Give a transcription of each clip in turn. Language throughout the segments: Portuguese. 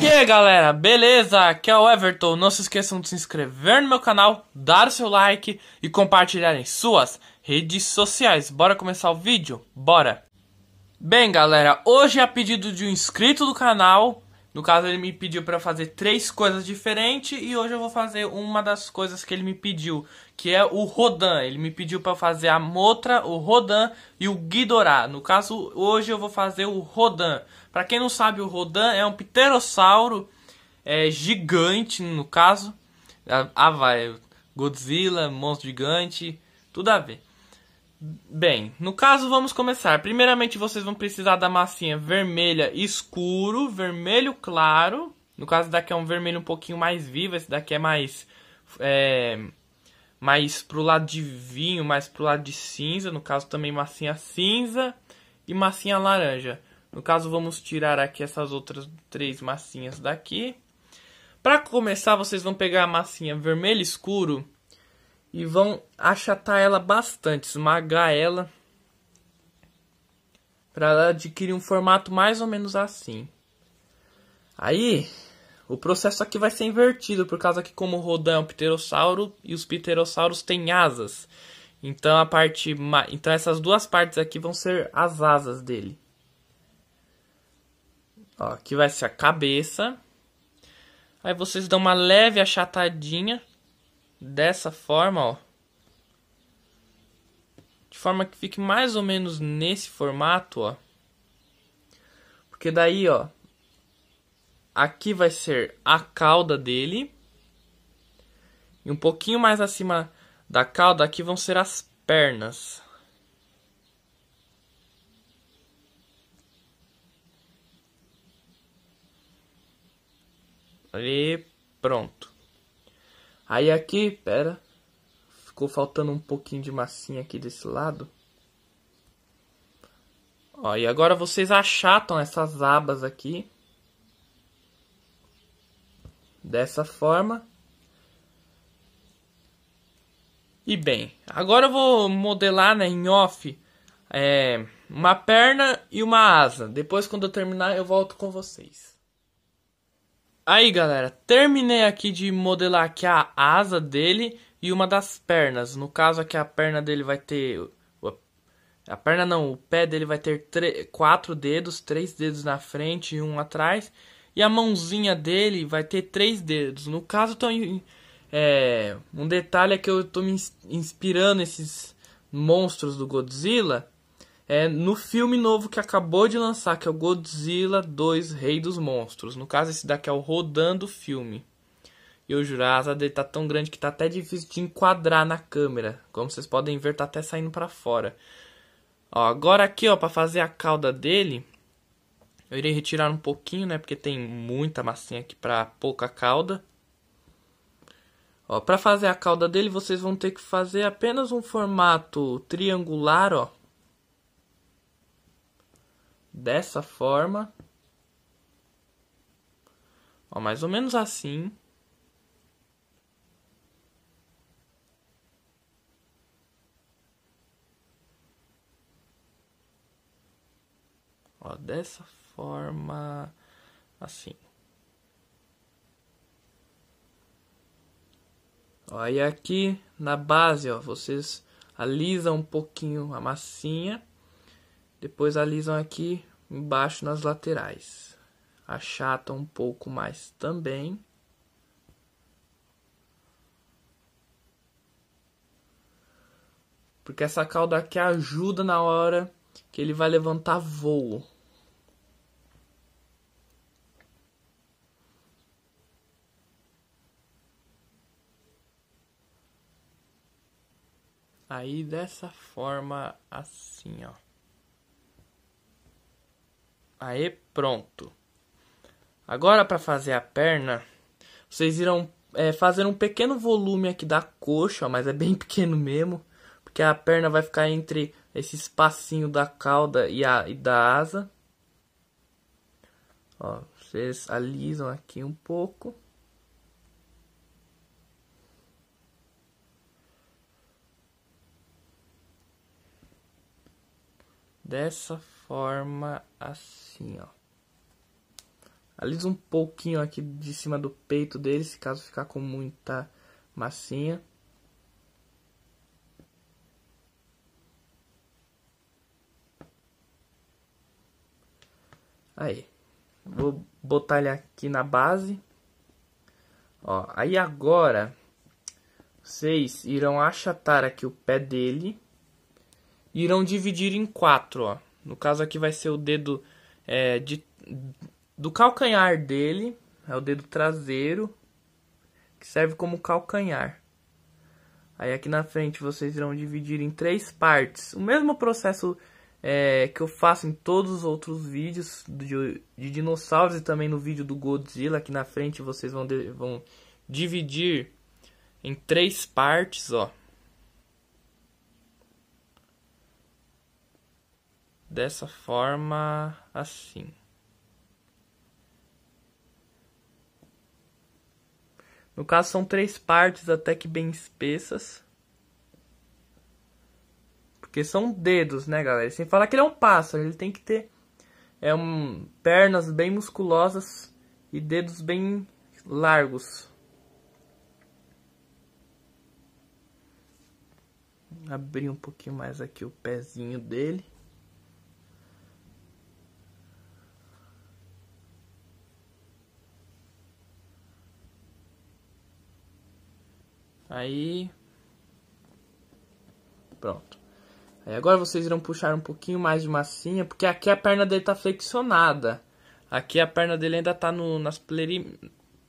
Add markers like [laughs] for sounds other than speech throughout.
E aí galera, beleza? Aqui é o Everton. Não se esqueçam de se inscrever no meu canal, dar o seu like e compartilhar em suas redes sociais. Bora começar o vídeo? Bora! Bem galera, hoje é a pedido de um inscrito do canal, no caso ele me pediu para fazer três coisas diferentes e hoje eu vou fazer uma das coisas que ele me pediu que é o Rodan. Ele me pediu para fazer a Motra, o Rodan e o Ghidorah. No caso, hoje eu vou fazer o Rodan. Para quem não sabe, o Rodan é um pterossauro é, gigante, no caso. Ah, ah, vai, Godzilla, monstro gigante, tudo a ver. Bem, no caso vamos começar. Primeiramente vocês vão precisar da massinha vermelha escuro, vermelho claro. No caso daqui é um vermelho um pouquinho mais vivo, esse daqui é mais... É mais pro lado de vinho, mais pro lado de cinza, no caso também massinha cinza e massinha laranja. No caso vamos tirar aqui essas outras três massinhas daqui. Para começar, vocês vão pegar a massinha vermelho escuro e vão achatar ela bastante, esmagar ela para ela adquirir um formato mais ou menos assim. Aí, o processo aqui vai ser invertido, por causa que como o Rodan é um pterossauro e os pterossauros têm asas. Então a parte, então essas duas partes aqui vão ser as asas dele. Ó, aqui vai ser a cabeça. Aí vocês dão uma leve achatadinha dessa forma, ó. De forma que fique mais ou menos nesse formato, ó. Porque daí, ó, Aqui vai ser a cauda dele. E um pouquinho mais acima da cauda, aqui vão ser as pernas. E pronto. Aí aqui, pera. Ficou faltando um pouquinho de massinha aqui desse lado. Ó, e agora vocês achatam essas abas aqui dessa forma. E bem, agora eu vou modelar né, em off é, uma perna e uma asa. Depois, quando eu terminar, eu volto com vocês. Aí, galera, terminei aqui de modelar aqui a asa dele e uma das pernas. No caso aqui, a perna dele vai ter... A perna não, o pé dele vai ter quatro dedos, três dedos na frente e um atrás. E a mãozinha dele vai ter três dedos. No caso, tô, é, um detalhe é que eu estou me inspirando esses monstros do Godzilla é no filme novo que acabou de lançar, que é o Godzilla 2 Rei dos Monstros. No caso, esse daqui é o rodando filme. E o Jurasa dele tá tão grande que tá até difícil de enquadrar na câmera. Como vocês podem ver, tá até saindo para fora. Ó, agora aqui, ó, para fazer a cauda dele, eu irei retirar um pouquinho, né? Porque tem muita massinha aqui para pouca calda. Ó, para fazer a cauda dele, vocês vão ter que fazer apenas um formato triangular, ó. Dessa forma. Ó, mais ou menos assim. Ó, dessa forma assim. Ó, e aqui na base, ó, vocês alisam um pouquinho a massinha, depois alisam aqui embaixo nas laterais. Achatam um pouco mais também. Porque essa cauda aqui ajuda na hora que ele vai levantar voo. aí dessa forma assim, ó. Aí pronto. Agora para fazer a perna, vocês irão é, fazer um pequeno volume aqui da coxa, mas é bem [laughs] pequeno mesmo, porque a perna vai ficar entre esse espacinho da cauda e, a, e da asa. Ó, vocês alisam aqui um pouco. dessa forma assim, ó. Alisa um pouquinho aqui de cima do peito dele, se caso ficar com muita massinha. Aí. Vou botar ele aqui na base. Ó, aí agora vocês irão achatar aqui o pé dele irão dividir em quatro. Ó. No caso aqui vai ser o dedo é, de, do calcanhar dele, é o dedo traseiro, que serve como calcanhar. Aí aqui na frente vocês irão dividir em três partes. O mesmo processo é, que eu faço em todos os outros vídeos de, de, dinossauros e também no vídeo do Godzilla. Aqui na frente vocês vão, de, vão dividir em três partes, ó. dessa forma assim. No caso, são três partes até que bem espessas. Porque são dedos, né, galera? Sem falar que ele é um pássaro, ele tem que ter é um, pernas bem musculosas e dedos bem largos. Abrir um pouquinho mais aqui o pezinho dele. Aí. Pronto. Aí agora vocês irão puxar um pouquinho mais de massinha, porque aqui a perna dele tá flexionada. Aqui a perna dele ainda tá no, nas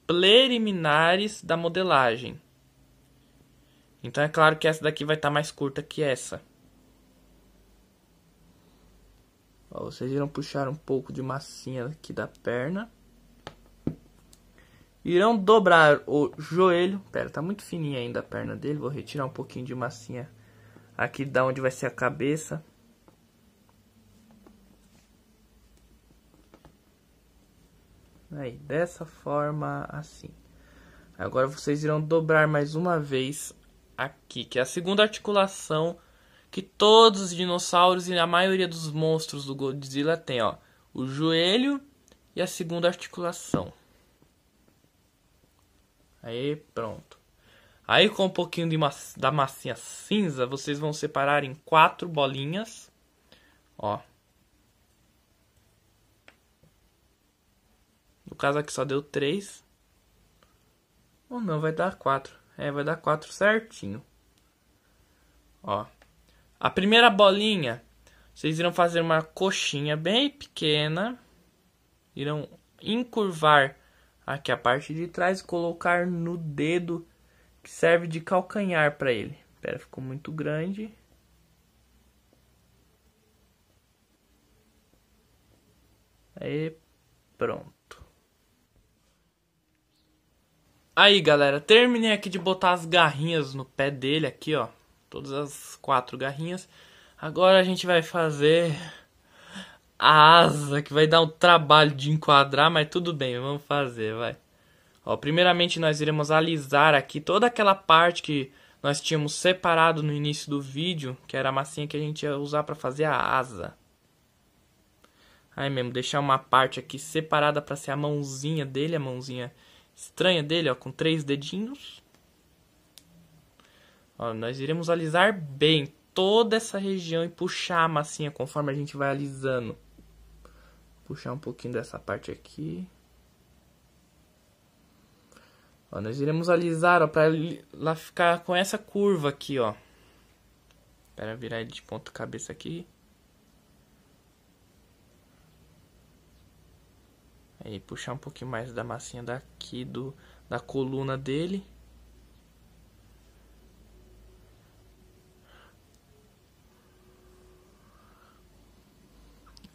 preliminares da modelagem. Então é claro que essa daqui vai estar tá mais curta que essa. Ó, vocês irão puxar um pouco de massinha aqui da perna irão dobrar o joelho. Pera, tá muito fininha ainda a perna dele. Vou retirar um pouquinho de massinha aqui da onde vai ser a cabeça. Aí, dessa forma, assim. Agora vocês irão dobrar mais uma vez aqui, que é a segunda articulação que todos os dinossauros e a maioria dos monstros do Godzilla tem, ó. O joelho e a segunda articulação. Aí pronto. Aí com um pouquinho de mas, da massinha cinza, vocês vão separar em quatro bolinhas. Ó. No caso aqui só deu três. Ou não, vai dar quatro. É, vai dar quatro certinho. Ó. A primeira bolinha, vocês irão fazer uma coxinha bem pequena. Irão encurvar aqui a parte de trás e colocar no dedo que serve de calcanhar para ele. Pera, ficou muito grande. Aí, pronto. Aí, galera, terminei aqui de botar as garrinhas no pé dele aqui, ó. Todas as quatro garrinhas. Agora a gente vai fazer a asa, que vai dar um trabalho de enquadrar, mas tudo bem, vamos fazer, vai. Ó, primeiramente nós iremos alisar aqui toda aquela parte que nós tínhamos separado no início do vídeo, que era a massinha que a gente ia usar para fazer a asa. Aí mesmo, deixar uma parte aqui separada para ser a mãozinha dele, a mãozinha estranha dele, ó, com três dedinhos. Ó, nós iremos alisar bem toda essa região e puxar a massinha conforme a gente vai alisando puxar um pouquinho dessa parte aqui. Ó, nós iremos alisar, ó, pra ela ficar com essa curva aqui, ó. Para virar ele de ponta cabeça aqui. Aí puxar um pouquinho mais da massinha daqui do da coluna dele.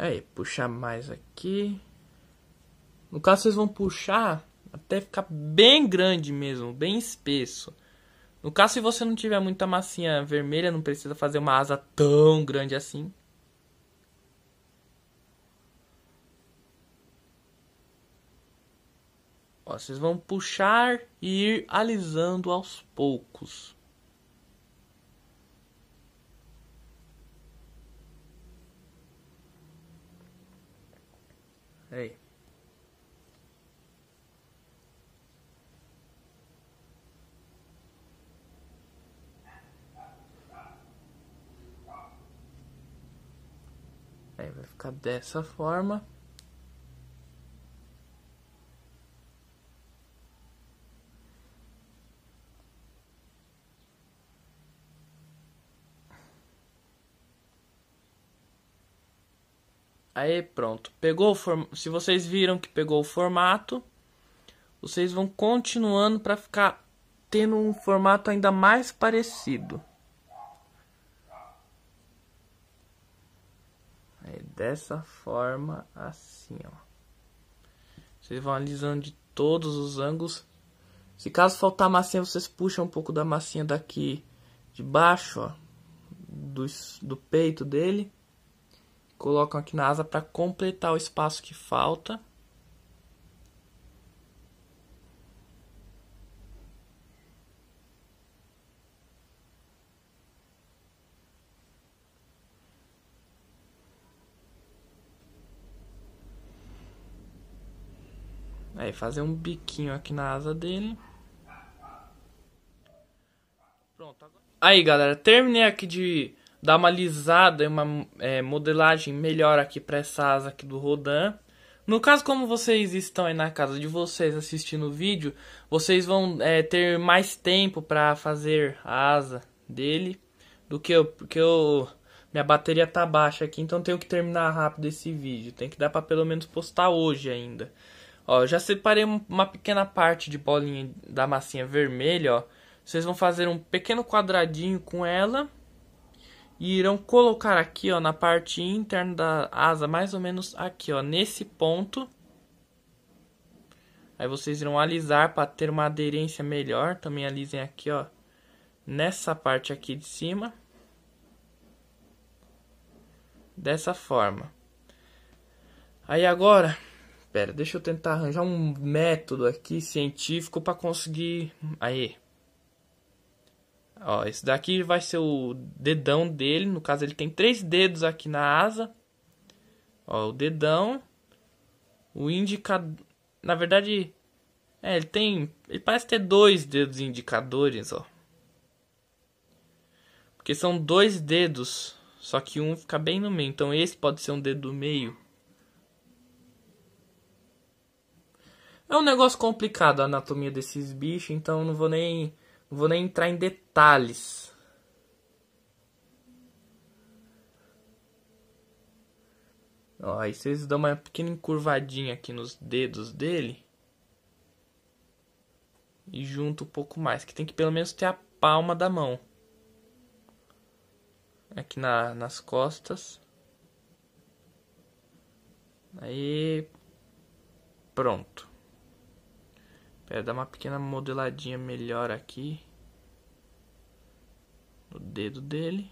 Aí, puxar mais aqui. No caso, vocês vão puxar até ficar bem grande mesmo, bem espesso. No caso, se você não tiver muita massinha vermelha, não precisa fazer uma asa tão grande assim. Ó, vocês vão puxar e ir alisando aos poucos. Peraí. Aí vai ficar dessa forma. Aí pronto, pegou se vocês viram que pegou o formato, vocês vão continuando para ficar tendo um formato ainda mais parecido. Aí, dessa forma, assim, ó. Vocês vão alisando de todos os ângulos. Se caso faltar massinha, vocês puxam um pouco da massinha daqui de baixo, ó, do, do peito dele colocam aqui na asa para completar o espaço que falta. Aí fazer um biquinho aqui na asa dele. Pronto, agora... Aí galera, terminei aqui de dar uma lisada e uma é, modelagem melhor aqui para essa asa aqui do Rodan. No caso, como vocês estão aí na casa de vocês assistindo o vídeo, vocês vão é, ter mais tempo para fazer a asa dele do que eu, porque eu, minha bateria tá baixa aqui, então tenho que terminar rápido esse vídeo. Tem que dar para pelo menos postar hoje ainda. Ó, já separei uma pequena parte de bolinha da massinha vermelha, ó. Vocês vão fazer um pequeno quadradinho com ela e irão colocar aqui ó, na parte interna da asa, mais ou menos aqui, ó, nesse ponto. Aí vocês irão alisar para ter uma aderência melhor. Também alisem aqui, ó, nessa parte aqui de cima. Dessa forma. Aí agora, pera, deixa eu tentar arranjar um método aqui científico para conseguir aí Ó, esse daqui vai ser o dedão dele. No caso, ele tem três dedos aqui na asa. Ó, o dedão. O indicador. Na verdade, é, ele tem. Ele parece ter dois dedos indicadores, ó. Porque são dois dedos. Só que um fica bem no meio. Então esse pode ser um dedo do meio. É um negócio complicado a anatomia desses bichos, então não vou nem não vou nem entrar em detalhes. Ó, aí vocês dão uma pequena encurvadinha aqui nos dedos dele. E junto um pouco mais. Que tem que pelo menos ter a palma da mão. Aqui na, nas costas. Aí. Pronto. Pera, dá uma pequena modeladinha melhor aqui. No dedo dele.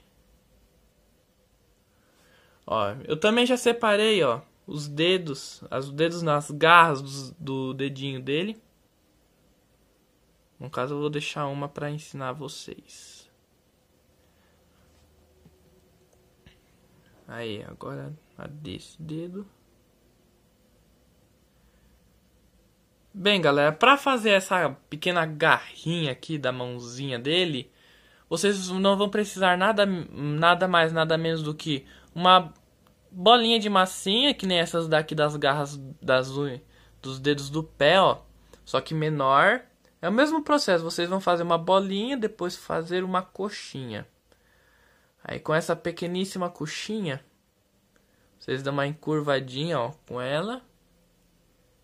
Ó, eu também já separei, ó, os dedos, as dedos nas garras do, do dedinho dele. No caso, eu vou deixar uma para ensinar vocês. Aí, agora a desse dedo. Bem, galera, para fazer essa pequena garrinha aqui da mãozinha dele, vocês não vão precisar nada, nada mais, nada menos do que uma bolinha de massinha, que nem essas daqui das garras das dos dedos do pé, ó, só que menor. É o mesmo processo, vocês vão fazer uma bolinha, depois fazer uma coxinha. Aí com essa pequeníssima coxinha, vocês dão uma encurvadinha, ó, com ela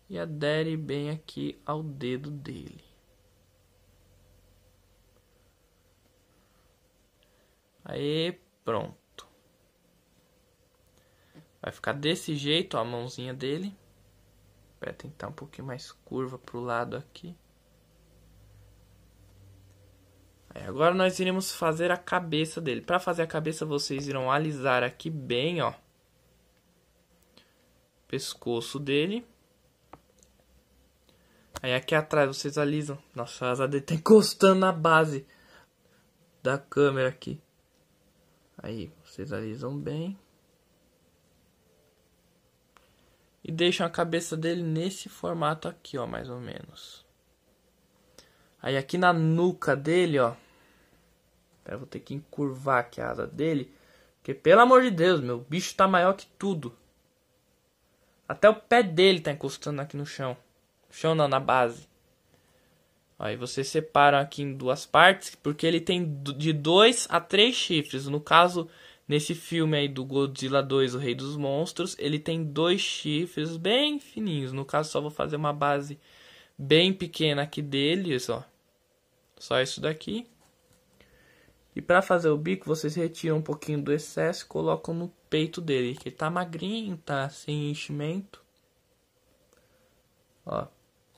e adere bem aqui ao dedo dele. Aí, pronto. Vai ficar desse jeito ó, a mãozinha dele. Vai tentar tá um pouquinho mais curva pro lado aqui. Aí, agora nós iremos fazer a cabeça dele. Para fazer a cabeça, vocês irão alisar aqui bem, ó. Pescoço dele. Aí aqui atrás vocês alisam. Nossa, a asa dele tá encostando na base da câmera aqui. Aí vocês alisam bem. E deixam a cabeça dele nesse formato aqui, ó, mais ou menos. Aí aqui na nuca dele, ó. Eu vou ter que encurvar aqui a asa dele. Porque, pelo amor de Deus, meu, bicho tá maior que tudo. Até o pé dele tá encostando aqui no chão. Shonan na base. Aí você separa aqui em duas partes, porque ele tem de dois a três chifres. No caso, nesse filme aí do Godzilla 2, o Rei dos Monstros, ele tem dois chifres bem fininhos. No caso, só vou fazer uma base bem pequena aqui deles, ó. Só isso daqui. E para fazer o bico, vocês retiram um pouquinho do excesso e colocam no peito dele, que ele tá magrinho, tá sem enchimento. Ó.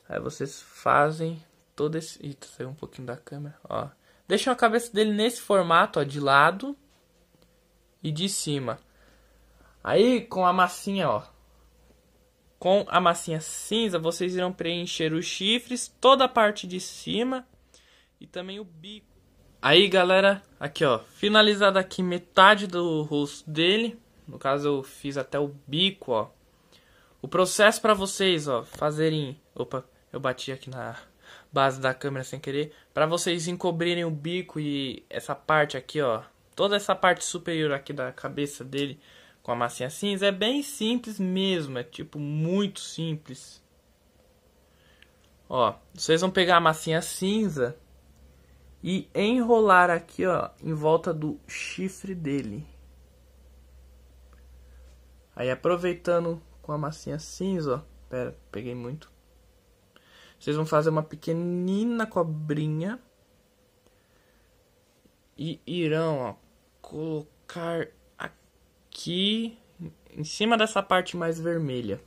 Aí vocês fazem todo esse. Ih, saiu um pouquinho da câmera. Ó. Deixam a cabeça dele nesse formato, ó, de lado e de cima. Aí com a massinha, ó. Com a massinha cinza, vocês irão preencher os chifres, toda a parte de cima e também o bico. Aí, galera, aqui, ó, finalizada aqui metade do rosto dele. No caso, eu fiz até o bico, ó. O processo para vocês, ó, fazerem, opa, eu bati aqui na base da câmera sem querer. Para vocês encobrirem o bico e essa parte aqui, ó. Toda essa parte superior aqui da cabeça dele com a massinha cinza é bem simples mesmo. É tipo muito simples. Ó, vocês vão pegar a massinha cinza e enrolar aqui, ó, em volta do chifre dele. Aí aproveitando com a massinha cinza, ó. Pera, peguei muito. Vocês vão fazer uma pequenina cobrinha e irão ó, colocar aqui em cima dessa parte mais vermelha.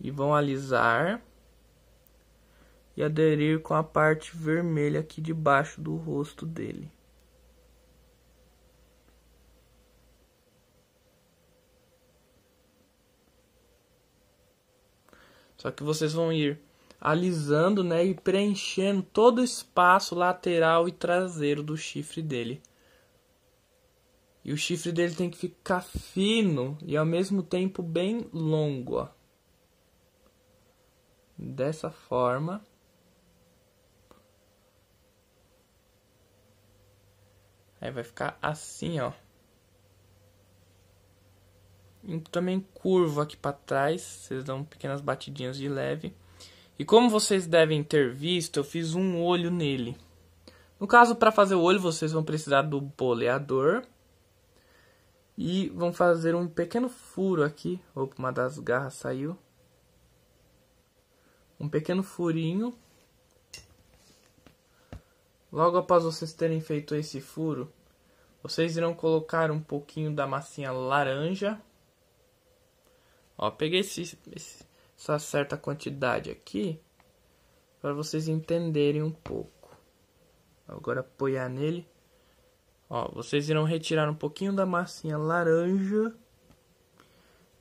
E vão alisar e aderir com a parte vermelha aqui debaixo do rosto dele. Só que vocês vão ir alisando, né, e preenchendo todo o espaço lateral e traseiro do chifre dele. E o chifre dele tem que ficar fino e ao mesmo tempo bem longo, ó. Dessa forma. Aí vai ficar assim, ó. E também curvo aqui para trás, vocês dão pequenas batidinhas de leve. E como vocês devem ter visto, eu fiz um olho nele. No caso, para fazer o olho, vocês vão precisar do boleador. E vão fazer um pequeno furo aqui. Opa, uma das garras saiu. Um pequeno furinho. Logo após vocês terem feito esse furo, vocês irão colocar um pouquinho da massinha laranja Ó, peguei esse, essa certa quantidade aqui para vocês entenderem um pouco. Agora apoiar nele. Ó, vocês irão retirar um pouquinho da massinha laranja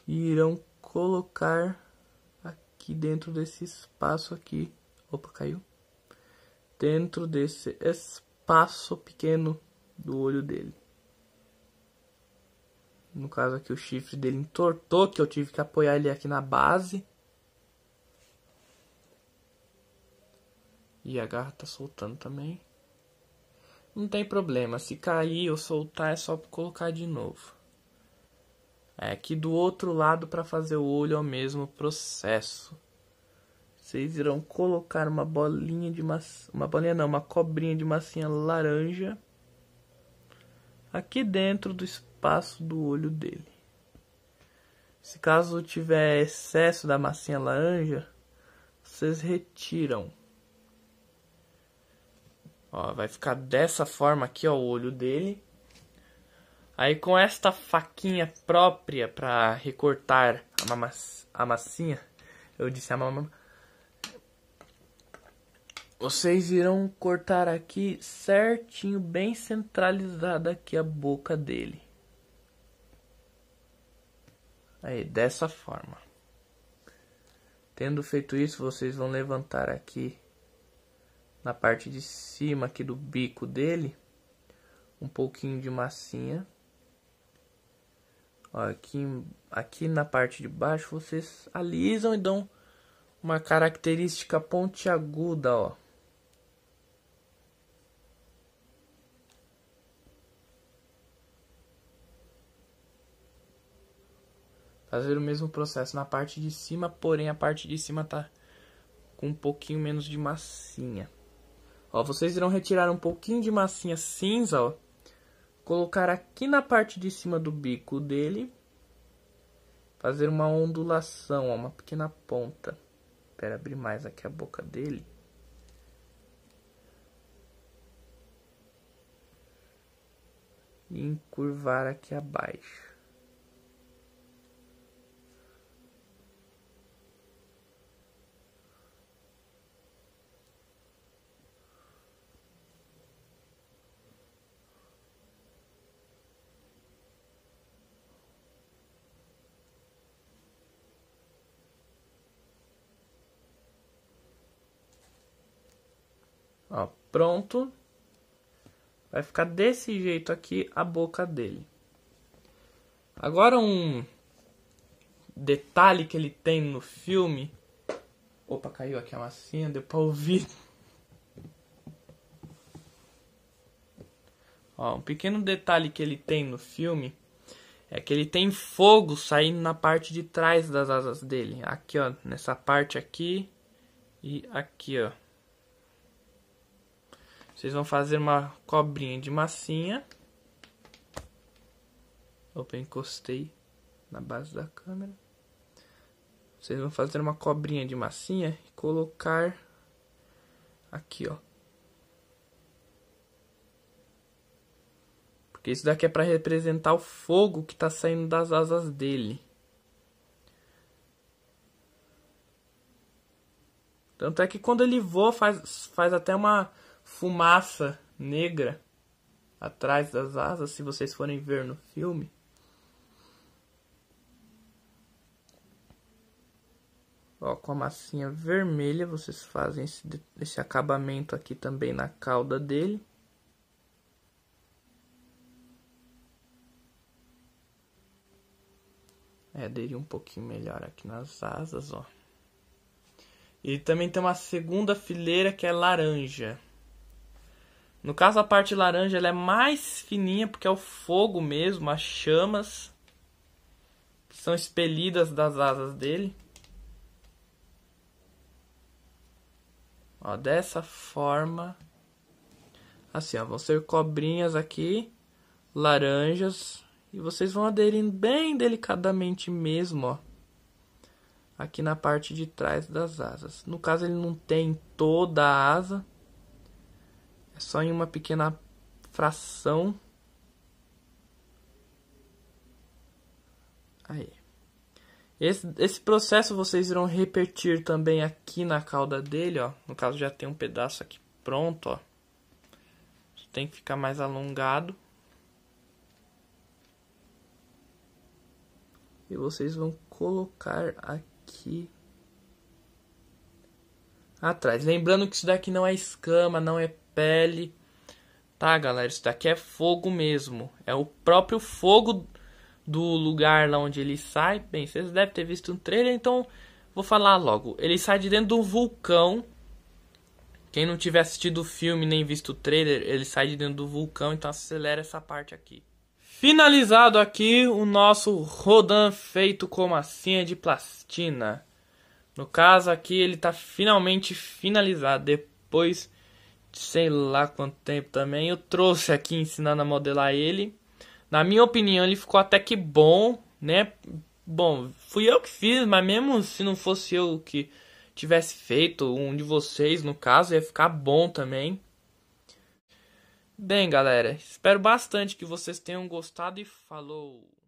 e irão colocar aqui dentro desse espaço aqui. Opa, caiu. Dentro desse espaço pequeno do olho dele. No caso aqui o chifre dele entortou, que eu tive que apoiar ele aqui na base. E a garra tá soltando também. Não tem problema, se cair ou soltar é só colocar de novo. É que do outro lado para fazer o olho é o mesmo processo. Vocês irão colocar uma bolinha de massa, uma bolinha não, uma cobrinha de massinha laranja aqui dentro do espaço espaço do olho dele. Se caso tiver excesso da massinha laranja, vocês retiram. Ó, vai ficar dessa forma aqui, ó, o olho dele. Aí com esta faquinha própria para recortar a, a massinha, eu disse a mamãe, Vocês irão cortar aqui certinho, bem centralizada aqui a boca dele. Aí, dessa forma. Tendo feito isso, vocês vão levantar aqui na parte de cima aqui do bico dele um pouquinho de massinha. Ó, aqui, aqui na parte de baixo vocês alisam e dão uma característica pontiaguda, ó. fazer o mesmo processo na parte de cima, porém a parte de cima tá com um pouquinho menos de massinha. Ó, vocês irão retirar um pouquinho de massinha cinza, ó, colocar aqui na parte de cima do bico dele, fazer uma ondulação, ó, uma pequena ponta. Espera abrir mais aqui a boca dele. E encurvar aqui abaixo. Pronto. Vai ficar desse jeito aqui a boca dele. Agora um detalhe que ele tem no filme. Opa, caiu aqui a massinha, deu pra ouvir. [laughs] Ó, um pequeno detalhe que ele tem no filme é que ele tem fogo saindo na parte de trás das asas dele. Aqui, ó, nessa parte aqui e aqui, ó. Vocês vão fazer uma cobrinha de massinha. Opa, encostei na base da câmera. Vocês vão fazer uma cobrinha de massinha e colocar aqui, ó. Porque isso daqui é para representar o fogo que está saindo das asas dele. Tanto é que quando ele voa, faz, faz até uma fumaça negra atrás das asas, se vocês forem ver no filme. Ó, com a massinha vermelha, vocês fazem esse, esse acabamento aqui também na cauda dele. É, aderir um pouquinho melhor aqui nas asas, ó. E também tem uma segunda fileira que é laranja. No caso, a parte laranja ela é mais fininha porque é o fogo mesmo, as chamas que são expelidas das asas dele. Ó, dessa forma. Assim, ó, vão ser cobrinhas aqui, laranjas, e vocês vão aderindo bem delicadamente mesmo, ó. Aqui na parte de trás das asas. No caso, ele não tem toda a asa só em uma pequena fração. Aí. Esse, esse processo vocês irão repetir também aqui na cauda dele, ó. No caso já tem um pedaço aqui pronto, ó. tem que ficar mais alongado. E vocês vão colocar aqui atrás. Lembrando que isso daqui não é escama, não é pele. Tá, galera? Isso daqui é fogo mesmo. É o próprio fogo do lugar lá onde ele sai. Bem, vocês devem ter visto um trailer, então vou falar logo. Ele sai de dentro de um vulcão. Quem não tiver assistido o filme nem visto o trailer, ele sai de dentro do vulcão, então acelera essa parte aqui. Finalizado aqui o nosso Rodan feito com massinha de plastina. No caso aqui, ele está finalmente finalizado depois sei lá quanto tempo também. Eu trouxe aqui ensinando a modelar ele. Na minha opinião, ele ficou até que bom, né? Bom, fui eu que fiz, mas mesmo se não fosse eu que tivesse feito, um de vocês no caso, ia ficar bom também. Bem, galera, espero bastante que vocês tenham gostado e falou!